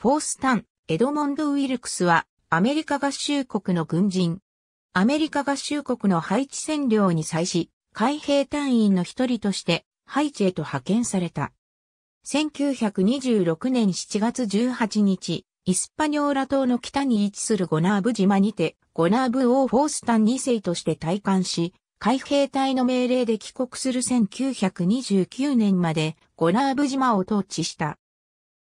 フォースタン、エドモンド・ウィルクスは、アメリカ合衆国の軍人。アメリカ合衆国のハイチ占領に際し、海兵隊員の一人として、ハイチへと派遣された。1926年7月18日、イスパニョーラ島の北に位置するゴナーブ島にて、ゴナーブ王フォースタン2世として退官し、海兵隊の命令で帰国する1929年までゴナーブ島を統治した。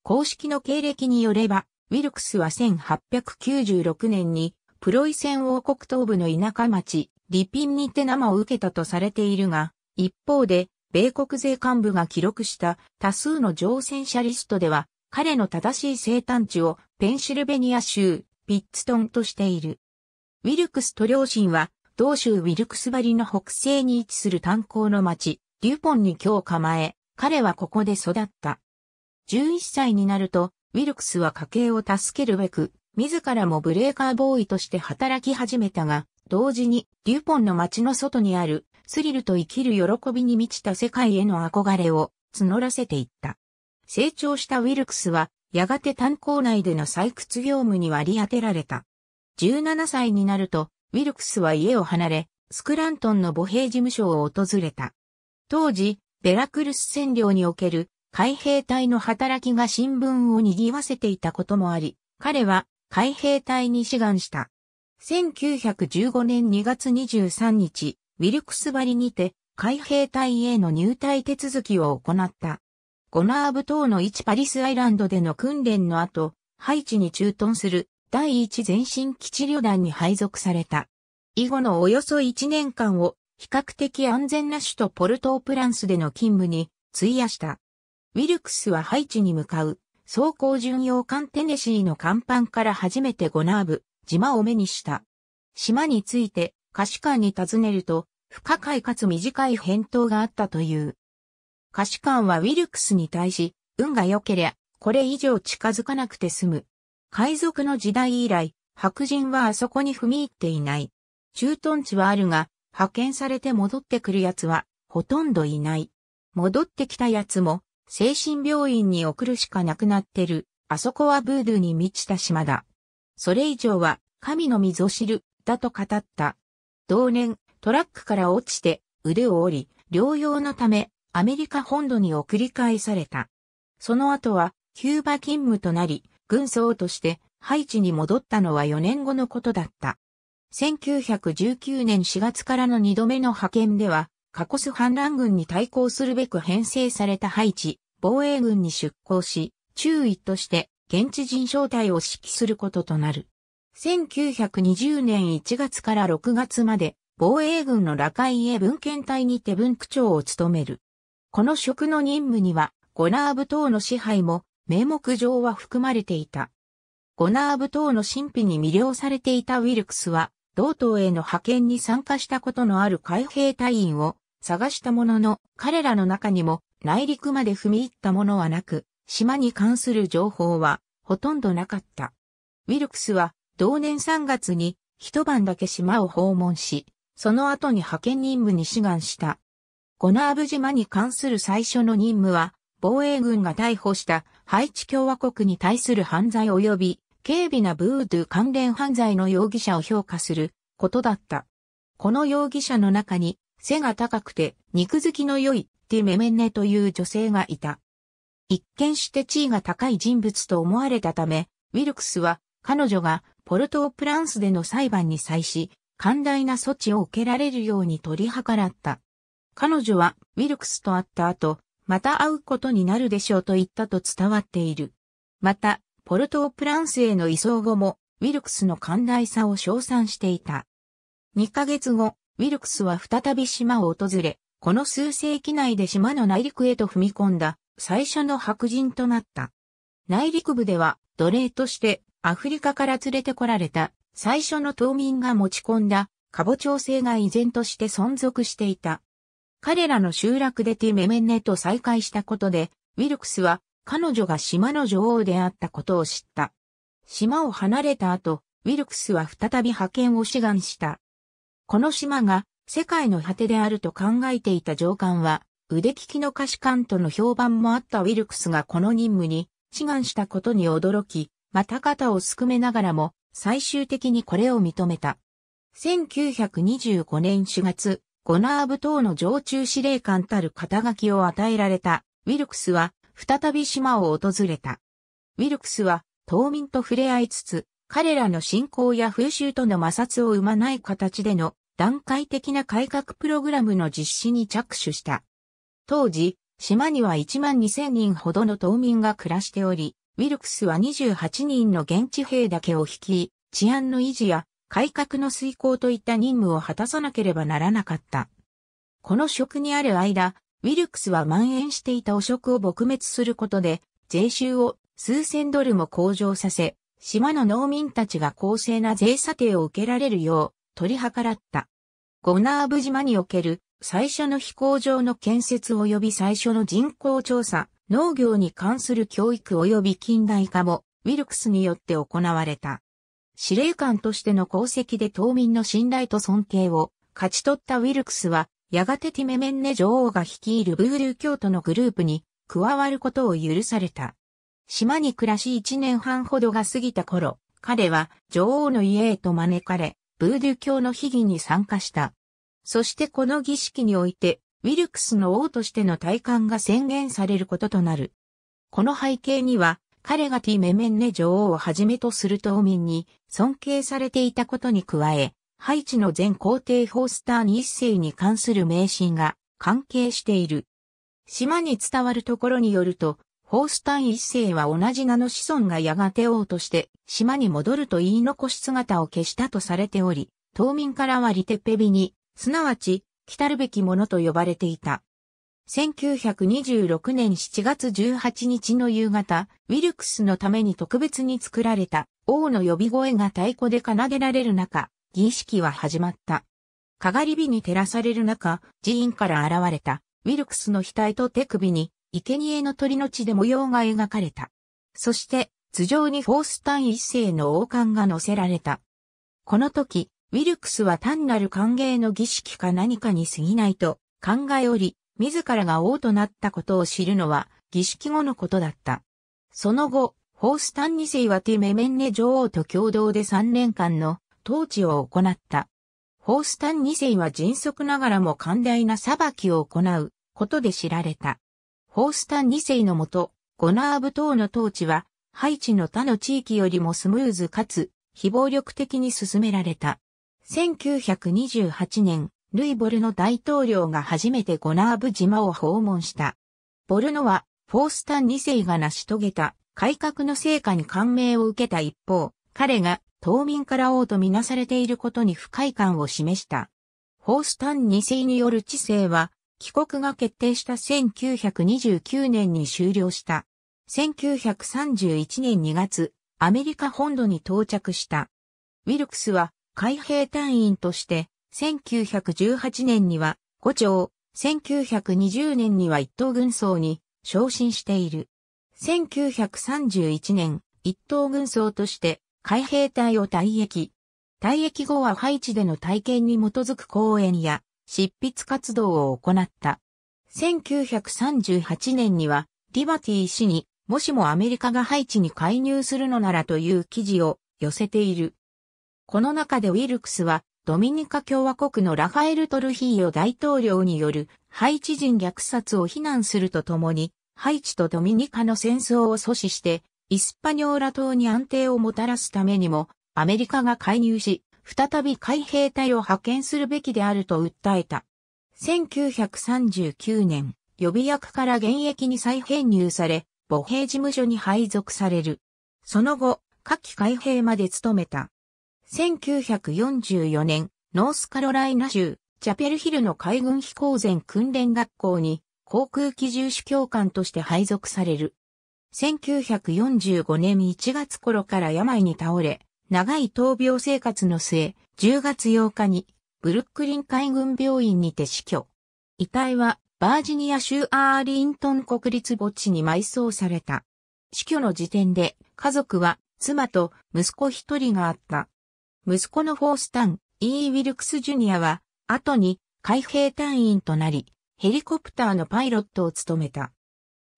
公式の経歴によれば、ウィルクスは1896年にプロイセン王国東部の田舎町、リピンにて生を受けたとされているが、一方で、米国税幹部が記録した多数の乗船者リストでは、彼の正しい生誕地をペンシルベニア州、ピッツトンとしている。ウィルクスと両親は、同州ウィルクスバリの北西に位置する炭鉱の町、デュポンに今日構え、彼はここで育った。11歳になると、ウィルクスは家計を助けるべく、自らもブレーカーボーイとして働き始めたが、同時に、デュポンの街の外にある、スリルと生きる喜びに満ちた世界への憧れを募らせていった。成長したウィルクスは、やがて炭鉱内での採掘業務に割り当てられた。17歳になると、ウィルクスは家を離れ、スクラントンの母兵事務所を訪れた。当時、ベラクルス占領における海兵隊の働きが新聞を賑わせていたこともあり、彼は海兵隊に志願した。1915年2月23日、ウィルクスバリにて海兵隊への入隊手続きを行った。ゴナーブ島の一パリスアイランドでの訓練の後、ハイチに駐屯する第一前進基地旅団に配属された。以後のおよそ1年間を比較的安全な首都ポルトープランスでの勤務に費やした。ウィルクスはハイチに向かう、走行巡洋艦テネシーの甲板から初めてゴナーブ、島を目にした。島について、可視官に尋ねると、不可解かつ短い返答があったという。可視官はウィルクスに対し、運が良けりゃ、これ以上近づかなくて済む。海賊の時代以来、白人はあそこに踏み入っていない。駐屯地はあるが、派遣されて戻ってくる奴は、ほとんどいない。戻ってきた奴も、精神病院に送るしかなくなってる。あそこはブードゥに満ちた島だ。それ以上は神のみぞ知る、だと語った。同年、トラックから落ちて腕を折り、療養のためアメリカ本土に送り返された。その後はキューバ勤務となり、軍曹としてハイチに戻ったのは4年後のことだった。1919年4月からの2度目の派遣では、カコス反乱軍に対抗するべく編成されたハイチ、防衛軍に出向し、中尉として現地人招待を指揮することとなる。1920年1月から6月まで防衛軍の羅海へ文献隊にて文区長を務める。この職の任務にはゴナーブ等の支配も名目上は含まれていた。ゴナーブ等の神秘に魅了されていたウィルクスは、同党への派遣に参加したことのある海兵隊員を探したものの、彼らの中にも内陸まで踏み入ったものはなく、島に関する情報はほとんどなかった。ウィルクスは同年3月に一晩だけ島を訪問し、その後に派遣任務に志願した。ゴナーブ島に関する最初の任務は、防衛軍が逮捕したハイチ共和国に対する犯罪及び、軽微なブードゥ関連犯罪の容疑者を評価することだった。この容疑者の中に背が高くて肉付きの良いティ・メメンネという女性がいた。一見して地位が高い人物と思われたため、ウィルクスは彼女がポルトープランスでの裁判に際し、寛大な措置を受けられるように取り計らった。彼女はウィルクスと会った後、また会うことになるでしょうと言ったと伝わっている。また、ポルトープランスへの移送後も、ウィルクスの寛大さを称賛していた。2ヶ月後、ウィルクスは再び島を訪れ、この数世紀内で島の内陸へと踏み込んだ最初の白人となった。内陸部では奴隷としてアフリカから連れてこられた最初の島民が持ち込んだカボチョウ製が依然として存続していた。彼らの集落でティメメンネと再会したことで、ウィルクスは彼女が島の女王であったことを知った。島を離れた後、ウィルクスは再び派遣を志願した。この島が世界の果てであると考えていた上官は、腕利きの歌詞官との評判もあったウィルクスがこの任務に志願したことに驚き、また肩をすくめながらも最終的にこれを認めた。1925年4月、ゴナーブ島の常駐司令官たる肩書きを与えられたウィルクスは再び島を訪れた。ウィルクスは島民と触れ合いつつ、彼らの信仰や風習との摩擦を生まない形での段階的な改革プログラムの実施に着手した。当時、島には1万2000人ほどの島民が暮らしており、ウィルクスは28人の現地兵だけを率い、治安の維持や改革の遂行といった任務を果たさなければならなかった。この職にある間、ウィルクスは蔓延していた汚職を撲滅することで、税収を数千ドルも向上させ、島の農民たちが公正な税査定を受けられるよう取り計らった。ゴナーブ島における最初の飛行場の建設及び最初の人口調査、農業に関する教育及び近代化も、ウィルクスによって行われた。司令官としての功績で島民の信頼と尊敬を勝ち取ったウィルクスは、やがてティメメンネ女王が率いるブールー教徒のグループに加わることを許された。島に暮らし1年半ほどが過ぎた頃、彼は女王の家へと招かれ、ブーデュ教の秘儀に参加した。そしてこの儀式において、ウィルクスの王としての体感が宣言されることとなる。この背景には、彼がティメメンネ女王をはじめとする島民に尊敬されていたことに加え、ハイチの前皇帝ホースターに一世に関する迷信が関係している。島に伝わるところによると、ホースタン一世は同じ名の子孫がやがて王として島に戻ると言い残し姿を消したとされており、島民からはリテペビに、すなわち、来たるべきものと呼ばれていた。1926年7月18日の夕方、ウィルクスのために特別に作られた王の呼び声が太鼓で奏でられる中、儀式は始まった。かがり火に照らされる中、寺院から現れたウィルクスの額と手首に生贄の鳥の地で模様が描かれた。そして、頭上にフォースタン一世の王冠が乗せられた。この時、ウィルクスは単なる歓迎の儀式か何かに過ぎないと考えおり、自らが王となったことを知るのは儀式後のことだった。その後、ホースタン2世はティメメンネ女王と共同で3年間の統治を行った。ホースタン2世は迅速ながらも寛大な裁きを行うことで知られた。ホースタン2世のもと、ゴナーブ島の統治は、ハイチの他の地域よりもスムーズかつ、非暴力的に進められた。1928年、ルイボルの大統領が初めてゴナーブ島を訪問した。ボルノは、フォースタン2世が成し遂げた改革の成果に感銘を受けた一方、彼が島民から王とみなされていることに不快感を示した。フォースタン2世による知性は帰国が決定した1929年に終了した。1931年2月、アメリカ本土に到着した。ウィルクスは海兵隊員として、1918年には五丁、1920年には一等軍曹に昇進している。1931年、一等軍曹として海兵隊を退役。退役後はハイチでの体験に基づく講演や執筆活動を行った。1938年には、リバティ氏に、もしもアメリカがハイチに介入するのならという記事を寄せている。この中でウィルクスは、ドミニカ共和国のラファエル・トルヒーヨ大統領によるハイチ人虐殺を非難するとともに、ハイチとドミニカの戦争を阻止して、イスパニョーラ島に安定をもたらすためにも、アメリカが介入し、再び海兵隊を派遣するべきであると訴えた。1939年、予備役から現役に再編入され、母兵事務所に配属される。その後、夏季海兵まで務めた。1944年、ノースカロライナ州、チャペルヒルの海軍飛行前訓練学校に航空機重視教官として配属される。1945年1月頃から病に倒れ、長い闘病生活の末、10月8日に、ブルックリン海軍病院にて死去。遺体は、バージニア州アーリントン国立墓地に埋葬された。死去の時点で、家族は、妻と息子一人があった。息子のフォースタン、E. ウィルクス・ジュニアは、後に海兵隊員となり、ヘリコプターのパイロットを務めた。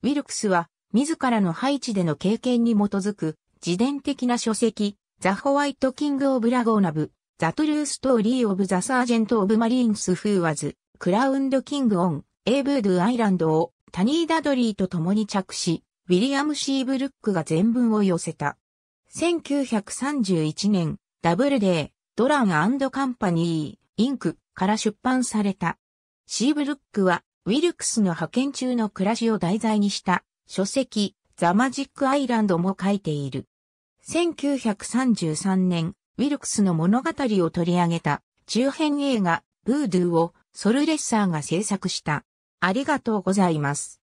ウィルクスは、自らの配置での経験に基づく、自伝的な書籍、ザ・ホワイト・キング・オブ・ラゴーナブ、ザ・トゥルー・ストーリー・オブ・ザ・サージェント・オブ・マリーンス・フーワズ、クラウンド・キング・オン、エイブードゥ・アイランドを、タニー・ダドリーと共に着し、ウィリアム・シーブルックが全文を寄せた。1931年、ダブルデー、ドランカンパニー、インクから出版された。シーブルックは、ウィルクスの派遣中の暮らしを題材にした、書籍、ザ・マジック・アイランドも書いている。1933年、ウィルクスの物語を取り上げた中編映画、ブードゥをソルレッサーが制作した。ありがとうございます。